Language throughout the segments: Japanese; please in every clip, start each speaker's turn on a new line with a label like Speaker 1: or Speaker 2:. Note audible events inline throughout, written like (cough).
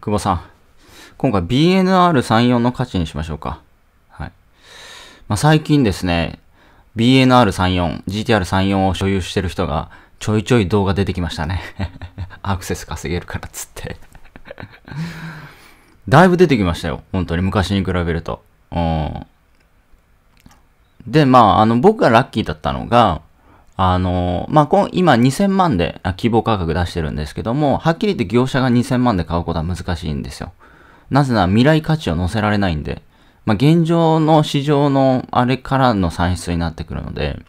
Speaker 1: 久保さん。今回 BNR34 の価値にしましょうか。はい。まあ、最近ですね、BNR34、GTR34 を所有してる人がちょいちょい動画出てきましたね。(laughs) アクセス稼げるからっつって (laughs) だいぶ出てきましたよ。本当に昔に比べると。うん。で、まあ、あの、僕がラッキーだったのが、あの、まあ、今2000万で希望価格出してるんですけども、はっきり言って業者が2000万で買うことは難しいんですよ。なぜなら未来価値を乗せられないんで、まあ、現状の市場のあれからの算出になってくるので、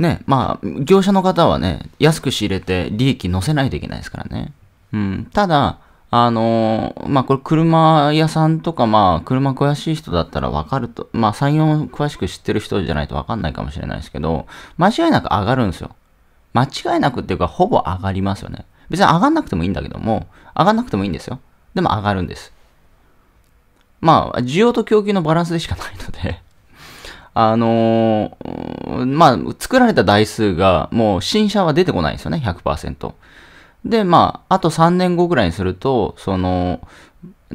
Speaker 1: ね、まあ、業者の方はね、安く仕入れて利益乗せないといけないですからね。うん、ただ、あのー、まあ、これ車屋さんとか、まあ、車詳しい人だったらわかると、まあ、3、4詳しく知ってる人じゃないとわかんないかもしれないですけど、間違いなく上がるんですよ。間違いなくっていうか、ほぼ上がりますよね。別に上がんなくてもいいんだけども、上がんなくてもいいんですよ。でも上がるんです。まあ、需要と供給のバランスでしかないので (laughs) あのー、まあ、作られた台数が、もう新車は出てこないんですよね、100%。で、まあ、あと3年後ぐらいにすると、その、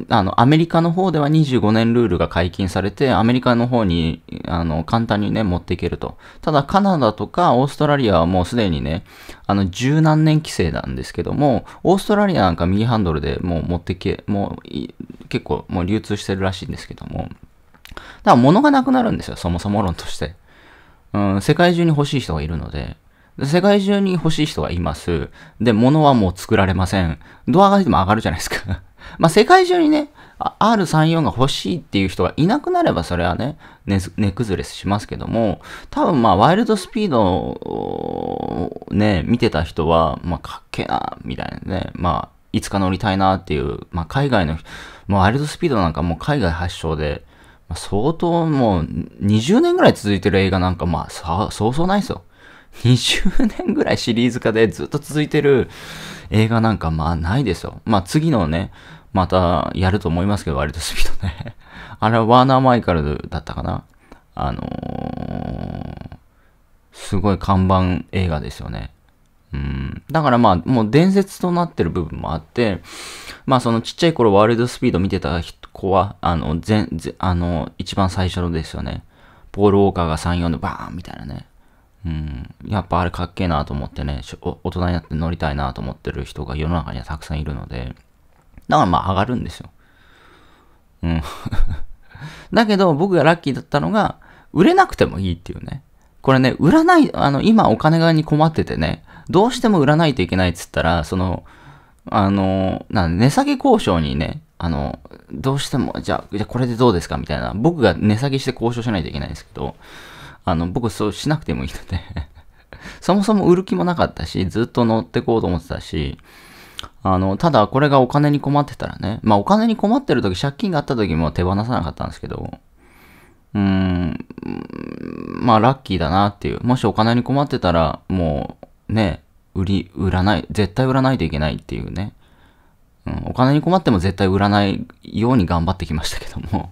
Speaker 1: あの、アメリカの方では25年ルールが解禁されて、アメリカの方に、あの、簡単にね、持っていけると。ただ、カナダとかオーストラリアはもうすでにね、あの、十何年規制なんですけども、オーストラリアなんか右ハンドルでもう持ってけ、もう、結構もう流通してるらしいんですけども。だから物がなくなるんですよ、そもそも論として。うん、世界中に欲しい人がいるので。世界中に欲しい人がいます。で、物はもう作られません。ドアがても上がるじゃないですか (laughs) まあ、世界中にね、R34 が欲しいっていう人がいなくなれば、それはね、値、崩れしますけども、多分まあ、ワイルドスピードをね、見てた人は、まあ、かっけえな、みたいなね、まあ、いつか乗りたいなっていう、まあ、海外の、もうワイルドスピードなんかもう海外発祥で、まあ、相当もう20年ぐらい続いてる映画なんか、まあ、そうそうないですよ。20年ぐらいシリーズ化でずっと続いてる映画なんかまあないですよ。まあ次のね、またやると思いますけど、割とスピードね。(laughs) あれはワーナー・マイカルだったかな。あのー、すごい看板映画ですよね。うん。だからまあ、もう伝説となってる部分もあって、まあそのちっちゃい頃ワールドスピード見てた子は、あの、全、あの、一番最初のですよね。ポール・ウォーカーが3、4でバーンみたいなね。うん、やっぱあれかっけえなと思ってね、大人になって乗りたいなと思ってる人が世の中にはたくさんいるので、だからまあ上がるんですよ。うん。(laughs) だけど僕がラッキーだったのが、売れなくてもいいっていうね。これね、売らない、あの、今お金がに困っててね、どうしても売らないといけないっつったら、その、あの、な値下げ交渉にね、あの、どうしても、じゃあ、じゃこれでどうですかみたいな。僕が値下げして交渉しないといけないんですけど、あの、僕そうしなくてもいいので (laughs) そもそも売る気もなかったし、ずっと乗ってこうと思ってたし、あの、ただこれがお金に困ってたらね、まあお金に困ってる時、借金があった時も手放さなかったんですけど、うーん、まあラッキーだなっていう。もしお金に困ってたら、もうね、売り、売らない、絶対売らないといけないっていうね。うん、お金に困っても絶対売らないように頑張ってきましたけども、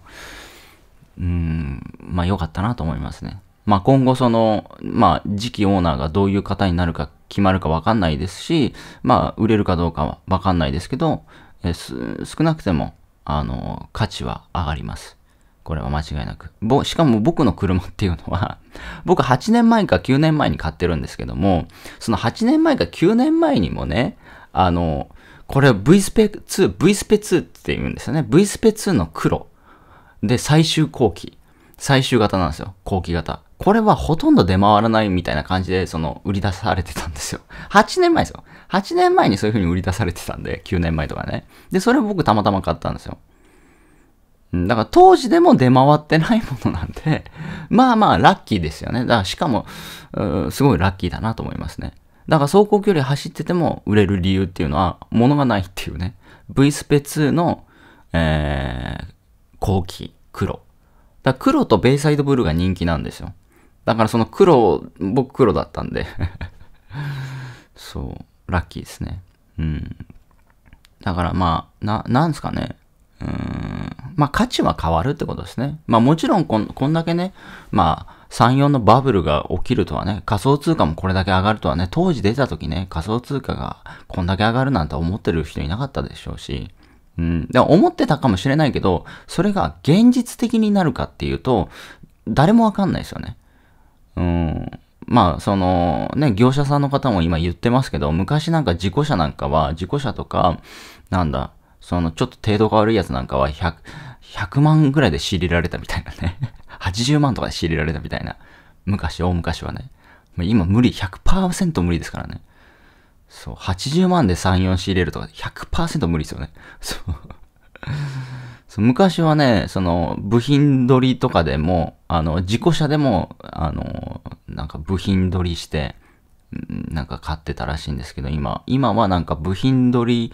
Speaker 1: うん、まあ良かったなと思いますね。まあ、今後その、まあ、次期オーナーがどういう方になるか決まるかわかんないですし、まあ、売れるかどうかはわかんないですけど、え少なくても、あの、価値は上がります。これは間違いなく。ぼ、しかも僕の車っていうのは (laughs) 僕8年前か9年前に買ってるんですけども、その8年前か9年前にもね、あの、これ V スペ2、V スペ2って言うんですよね。V スペ2の黒。で、最終後期。最終型なんですよ。後期型。これはほとんど出回らないみたいな感じで、その、売り出されてたんですよ。8 (laughs) 年前ですよ。8年前にそういう風に売り出されてたんで、9年前とかね。で、それを僕たまたま買ったんですよ。だから当時でも出回ってないものなんで、(laughs) まあまあラッキーですよね。だからしかも、すごいラッキーだなと思いますね。だから走行距離走ってても売れる理由っていうのは、物がないっていうね。V スペ2の、えー、後期黒。だ黒とベイサイドブルーが人気なんですよ。だからその黒、僕黒だったんで (laughs) そう、ラッキーですね。うん。だからまあ、な、なんすかね。うん。まあ価値は変わるってことですね。まあもちろんこん、こんだけね、まあ、3、4のバブルが起きるとはね、仮想通貨もこれだけ上がるとはね、当時出た時ね、仮想通貨がこんだけ上がるなんて思ってる人いなかったでしょうし、うん、でも思ってたかもしれないけど、それが現実的になるかっていうと、誰もわかんないですよね。まあ、その、ね、業者さんの方も今言ってますけど、昔なんか事故車なんかは、事故車とか、なんだ、その、ちょっと程度が悪いやつなんかは100、100万ぐらいで仕入れられたみたいなね。80 (laughs) 万とかで仕入れられたみたいな。昔、大昔はね。今無理、100%無理ですからね。そう、80万で3、4仕入れるとか、100%無理ですよね。そう。昔はね、その、部品取りとかでも、あの、事故車でも、あの、なんか部品取りして、なんか買ってたらしいんですけど、今、今はなんか部品取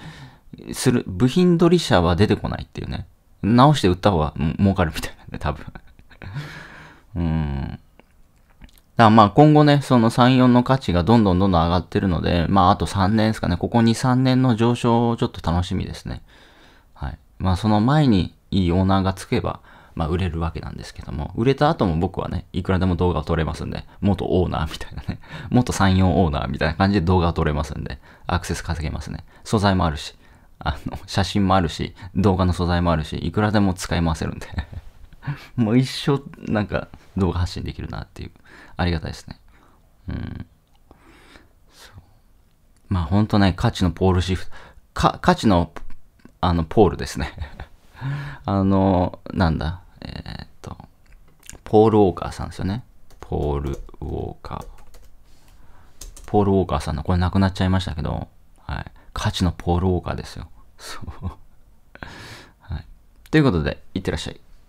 Speaker 1: りする、部品取り車は出てこないっていうね。直して売った方が儲かるみたいなんで、多分。(laughs) うん。だまあ今後ね、その3、4の価値がどんどんどんどん上がってるので、まああと3年ですかね、ここ2、3年の上昇をちょっと楽しみですね。まあその前にいいオーナーがつけば、まあ売れるわけなんですけども、売れた後も僕はね、いくらでも動画を撮れますんで、元オーナーみたいなね、(laughs) 元34オーナーみたいな感じで動画を撮れますんで、アクセス稼げますね。素材もあるし、あの、写真もあるし、動画の素材もあるし、いくらでも使い回せるんで (laughs) もう一生、なんか、動画発信できるなっていう、ありがたいですね。うん。そう。まあほんとね、価値のポールシフト、か、価値のあの、ポールですね (laughs) あの、なんだ、えー、っと、ポール・ウォーカーさんですよね。ポール・ウォーカー。ポール・ウォーカーさんの、これなくなっちゃいましたけど、はい。価値のポール・ウォーカーですよ。そうはい。ということで、いってらっしゃい。